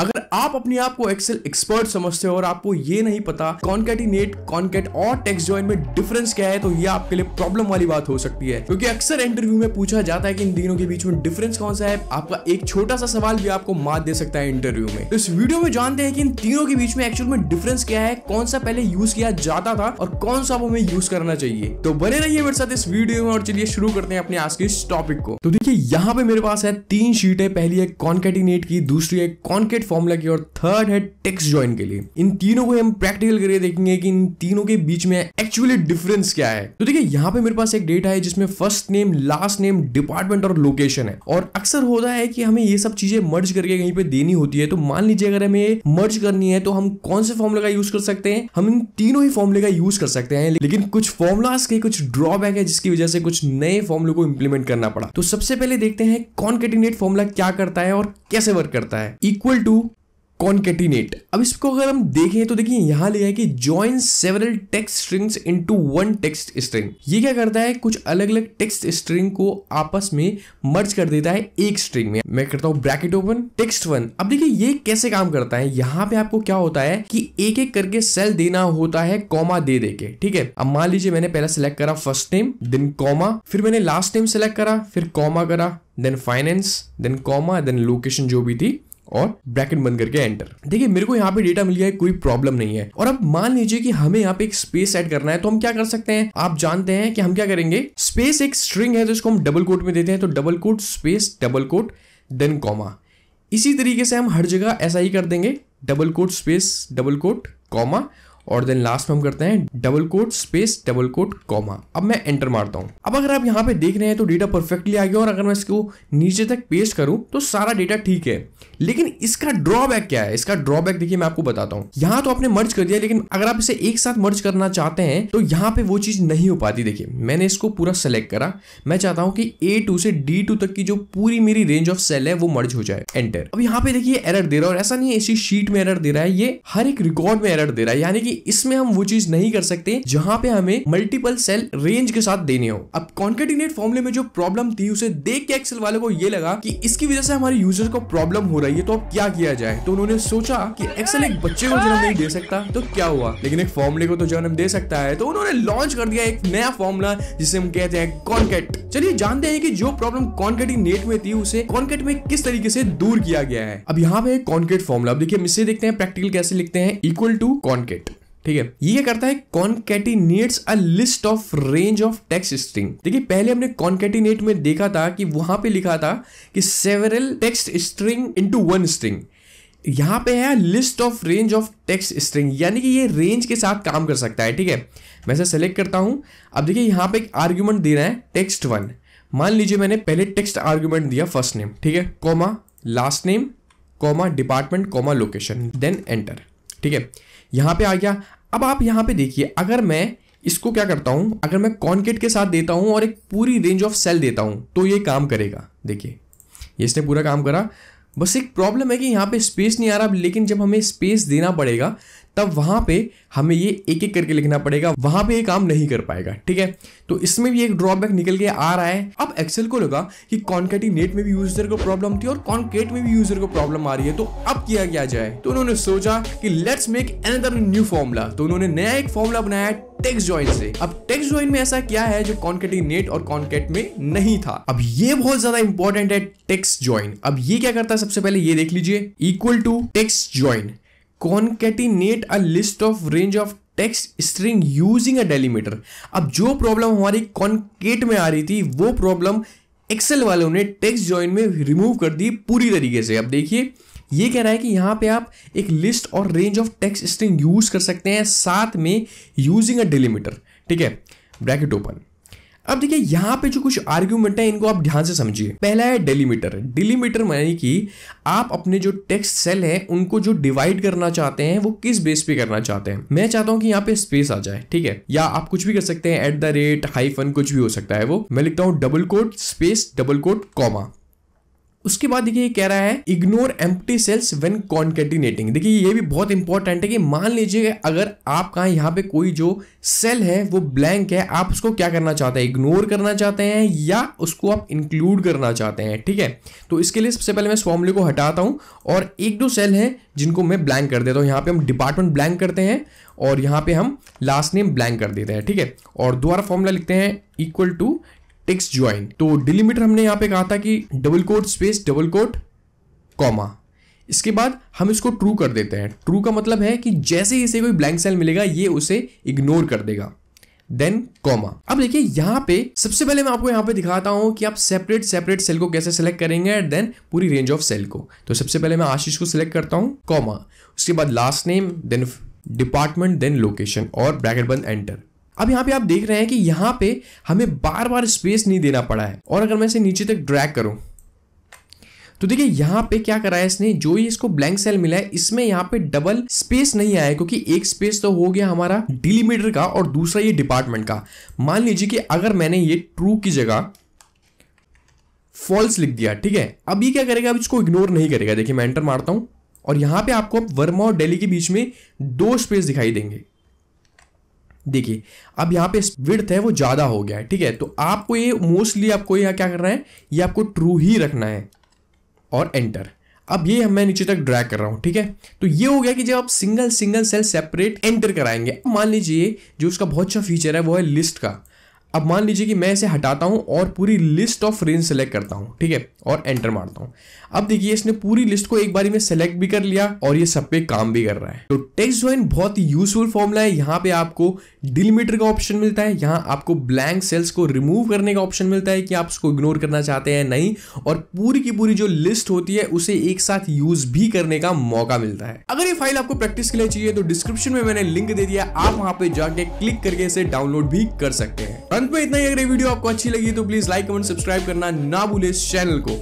अगर आप अपने आप को एक्सेल एक्सपर्ट समझते हो और आपको ये नहीं पता कॉन्केटिनेट कॉन्केट और टेक्स ज्वाइन में डिफरेंस क्या है तो ये आपके लिए प्रॉब्लम वाली बात हो सकती है क्योंकि अक्सर इंटरव्यू में पूछा जाता है कि इन तीनों के बीच में डिफरेंस कौन सा है आपका एक छोटा सा सवाल भी आपको मात दे सकता है इंटरव्यू में तो इस वीडियो में जानते हैं कि इन तीनों के बीच में एक्चुअल में डिफरेंस क्या है कौन सा पहले यूज किया जाता था और कौन सा हमें यूज करना चाहिए तो बने रहिए मेरे साथ इस वीडियो में और चलिए शुरू करते हैं अपने आज के इस टॉपिक को तो देखिए यहाँ पे मेरे पास है तीन शीट है पहली है कॉन्केटिनेट की दूसरी है कॉन्केट हेड फॉर्मूला की और थर्ड है टेक्स ज्वाइन के लिए इन तीनों को हम प्रैक्टिकल करके देखेंगे कि इन तीनों के बीच में एक्चुअली डिफरेंस क्या है तो देखिए यहाँ पे मेरे पास एक डेटा है जिसमें first name last name department और लोकेशन है और अक्सर होता है कि हमें ये सब चीजें मर्ज करके कहीं पे देनी होती है तो मान लीजिए अगर हमें मर्ज करनी है तो हम कौन से फॉर्मूला का यूज कर सकते हैं हम इन तीनों ही फॉर्मुले का यूज कर सकते हैं लेकिन कुछ फॉर्मुलाज के कुछ ड्रॉबैक है जिसकी वजह से कुछ नए फॉर्मुले को इंप्लीमेंट करना पड़ा तो सबसे पहले देखते हैं कॉन्केटिनेट फॉर्मुला क्या करता है और कैसे वर्क करता है इक्वल टू कॉन्केटिनेट अब इसको अगर हम देखें तो देखिए यहाँ लिया है कि join several text strings into one text string ये क्या करता है कुछ अलग अलग टेक्स्ट स्ट्रिंग को आपस में मर्ज कर देता है एक स्ट्रिंग में मैं करता हूँ ब्रैकेट ओपन टेक्स्ट वन अब देखिए ये कैसे काम करता है यहाँ पे आपको क्या होता है कि एक एक करके सेल देना होता है कॉमा दे दे के ठीक है अब मान लीजिए मैंने पहला सिलेक्ट करा फर्स्ट नेम देन कॉमा फिर मैंने लास्ट नेम सेलेक्ट करा फिर कॉमा करा then finance then comma then location जो भी थी और ब्रैकेट बंद करके एंटर देखिए मेरे को यहाँ पे डेटा मिल गया है कोई प्रॉब्लम नहीं है और अब मान लीजिए कि हमें यहाँ पे एक स्पेस एड करना है तो हम क्या कर सकते हैं आप जानते हैं कि हम क्या करेंगे स्पेस एक स्ट्रिंग है तो इसको हम डबल कोट में देते हैं तो double quote space double quote then comma इसी तरीके से हम हर जगह ऐसा ही कर देंगे double quote space double quote comma और देन लास्ट में हम करते हैं double quote space double quote comma अब मैं एंटर मारता हूँ अब अगर आप यहाँ पे देख रहे हैं तो डेटा परफेक्टली आ गया और अगर मैं इसको नीचे तक पेस्ट करूँ तो सारा डेटा ठीक है लेकिन इसका ड्रॉबैक क्या है इसका ड्रॉबैक देखिए मैं आपको बताता हूँ यहाँ तो आपने मर्ज कर दिया लेकिन अगर आप इसे एक साथ मर्ज करना चाहते हैं तो यहाँ पे वो चीज नहीं हो पाती देखिए मैंने इसको पूरा सेलेक्ट करा मैं चाहता हूँ कि ए टू से डी टू तक की जो पूरी मेरी रेंज ऑफ सेल है वो मर्ज हो जाए एंटर अब यहाँ पे देखिए एरर दे रहा है और ऐसा नहीं है इसी शीट में एरर दे रहा है ये हर एक रिकॉर्ड में एरर दे रहा है यानी कि इसमें हम वो चीज नहीं कर सकते जहां पे हमें मल्टीपल सेल रेंज के साथ देने हो अब कॉन्केटिनेट फॉर्मुले में जो प्रॉब्लम थी उसे देख के एक्सेल वाले को ये लगा कि इसकी वजह से हमारे यूजर को प्रॉब्लम हो रही है तो अब क्या किया जाए तो उन्होंने सोचा कि एक्सेल एक बच्चे को जन्म नहीं दे सकता तो क्या हुआ लेकिन एक फॉर्मुले को तो जन्म दे सकता है तो उन्होंने लॉन्च कर दिया एक नया फॉर्मुला जिसे हम कहते हैं कॉन्केट चलिए जानते हैं कि जो प्रॉब्लम कॉन्केटिनेट में थी उसे कॉन्केट में किस तरीके से दूर किया गया है अब यहाँ पे कॉन्केट फॉर्मुला अब देखिए हम इससे देखते हैं प्रैक्टिकल कैसे लिखते हैं इक्वल टू कॉन्केट ठीक है ये क्या करता है concatenates a list of range of text string देखिए पहले हमने कॉन्केटिनेट में देखा था कि वहां पे लिखा था कि several text string into one string यहां पे है list of range of text string यानी कि ये रेंज के साथ काम कर सकता है ठीक है मैं इसे सेलेक्ट करता हूं अब देखिए यहां पे एक आर्ग्यूमेंट रहा है टेक्स्ट वन मान लीजिए मैंने पहले टेक्स्ट आर्ग्यूमेंट दिया फर्स्ट नेम ठीक है comma last name comma department comma location then enter ठीक है यहाँ पे आ गया अब आप यहाँ पे देखिए अगर मैं इसको क्या करता हूँ अगर मैं कॉन्केट के साथ देता हूँ और एक पूरी रेंज ऑफ सेल देता हूँ तो ये काम करेगा देखिए ये इसने पूरा काम करा बस एक प्रॉब्लम है कि यहाँ पे स्पेस नहीं आ रहा लेकिन जब हमें स्पेस देना पड़ेगा तब वहाँ पे हमें ये एक एक करके लिखना पड़ेगा वहाँ पे ये काम नहीं कर पाएगा ठीक है तो इसमें भी एक ड्रॉबैक निकल के आ रहा है अब एक्सेल को लगा कि कॉन्केटिनेट में भी यूजर को प्रॉब्लम थी और कॉन्केट में भी यूजर को प्रॉब्लम आ रही है तो अब किया क्या जाए तो उन्होंने सोचा कि let's make another new formula तो उन्होंने नया एक फॉर्मूला बनाया टेक्स ज्वाइन से अब टेक्स ज्वाइन में ऐसा क्या है जो कॉन्केटिनेट और कॉन्केट में नहीं था अब ये बहुत ज्यादा इंपॉर्टेंट है टेक्स ज्वाइन अब ये क्या करता है सबसे पहले ये देख लीजिए equal to text join concatenate a list of range of text string using a delimiter अब जो प्रॉब्लम हमारी कॉन्केट में आ रही थी वो प्रॉब्लम एक्सेल वालों ने टेक्स्ट ज्वाइन में रिमूव कर दी पूरी तरीके से अब देखिए ये कह रहा है कि यहाँ पे आप एक लिस्ट और range of text string use कर सकते हैं साथ में यूजिंग अ डिलीमीटर ठीक है ब्रैकेट ओपन अब देखिए यहाँ पे जो कुछ आर्ग्यूमेंट है इनको आप ध्यान से समझिए पहला है डेलीमीटर डेलीमीटर मैंने कि आप अपने जो टेक्स्ट सेल है उनको जो डिवाइड करना चाहते हैं वो किस बेस पे करना चाहते हैं मैं चाहता हूँ कि यहाँ पे स्पेस आ जाए ठीक है या आप कुछ भी कर सकते हैं एट द रेट हाई कुछ भी हो सकता है वो मैं लिखता हूँ double quote space double quote comma उसके बाद देखिए कह रहा है ignore empty cells when concatenating देखिए ये भी बहुत इंपॉर्टेंट है कि मान लीजिए अगर आपका यहाँ पे कोई जो सेल है वो ब्लैंक है आप उसको क्या करना चाहते हैं इग्नोर करना चाहते हैं या उसको आप इंक्लूड करना चाहते हैं ठीक है तो इसके लिए सबसे पहले मैं इस को हटाता हूँ और एक दो सेल है जिनको मैं ब्लैंक कर देता हूँ यहाँ पे हम डिपार्टमेंट ब्लैंक करते हैं और यहाँ पे हम लास्ट नेम ब्लैंक कर देते हैं ठीक है और दोबारा फॉर्मूला लिखते हैं इक्वल टू टेक्स ज्वाइन तो डिलीमीटर हमने यहां पे कहा था कि double quote space double quote comma इसके बाद हम इसको ट्रू कर देते हैं ट्रू का मतलब है कि जैसे ही इसे कोई ब्लैंक सेल मिलेगा ये उसे इग्नोर कर देगा देन कॉमा अब देखिए यहां पे सबसे पहले मैं आपको यहां पे दिखाता हूँ कि आप सेपरेट सेपरेट सेल को कैसे सेलेक्ट करेंगे एंड देन पूरी रेंज ऑफ सेल को तो सबसे पहले मैं आशीष को सिलेक्ट करता हूं कॉमा उसके बाद last name then department then location और ब्रैकेट बंद एंटर अब यहाँ पे आप देख रहे हैं कि यहाँ पे हमें बार बार स्पेस नहीं देना पड़ा है और अगर मैं इसे नीचे तक ड्रैग करूँ तो देखिए यहाँ पे क्या करा है इसने जो ही इसको ब्लैंक सेल मिला है इसमें यहाँ पे डबल स्पेस नहीं आया क्योंकि एक स्पेस तो हो गया हमारा डिलीमीटर का और दूसरा ये डिपार्टमेंट का मान लीजिए कि अगर मैंने ये ट्रू की जगह फॉल्स लिख दिया ठीक है अब ये क्या करेगा अब इसको इग्नोर नहीं करेगा देखिए मैं एंटर मारता हूँ और यहाँ पे आपको वर्मा और डेली के बीच में दो स्पेस दिखाई देंगे देखिए अब यहाँ पे विड्थ है वो ज़्यादा हो गया है ठीक है तो आपको ये मोस्टली आपको यहाँ क्या करना है ये आपको ट्रू ही रखना है और एंटर अब ये मैं नीचे तक ड्रैग कर रहा हूँ ठीक है तो ये हो गया कि जब आप single single cell separate enter कराएंगे मान लीजिए जो उसका बहुत अच्छा फीचर है वो है लिस्ट का अब मान लीजिए कि मैं इसे हटाता हूँ और पूरी लिस्ट ऑफ रेंज सेलेक्ट करता हूँ ठीक है और एंटर मारता हूँ अब देखिए इसने पूरी लिस्ट को एक बारी में सेलेक्ट भी कर लिया और ये सब पे काम भी कर रहा है तो टेक्स्ट ज्वाइन बहुत ही यूजफुल फॉर्मूला है यहाँ पे आपको डिलीमीटर का ऑप्शन मिलता है यहाँ आपको ब्लैंक सेल्स को रिमूव करने का ऑप्शन मिलता है कि आप उसको इग्नोर करना चाहते हैं नहीं और पूरी की पूरी जो लिस्ट होती है उसे एक साथ यूज भी करने का मौका मिलता है अगर ये फाइल आपको प्रैक्टिस के लिए चाहिए तो डिस्क्रिप्शन में मैंने लिंक दे दिया आप वहां पे जाके क्लिक करके इसे डाउनलोड भी कर सकते हैं अंत में इतना ही अगर वीडियो आपको अच्छी लगी तो प्लीज लाइक कमेंट सब्सक्राइब करना ना भूले इस चैनल को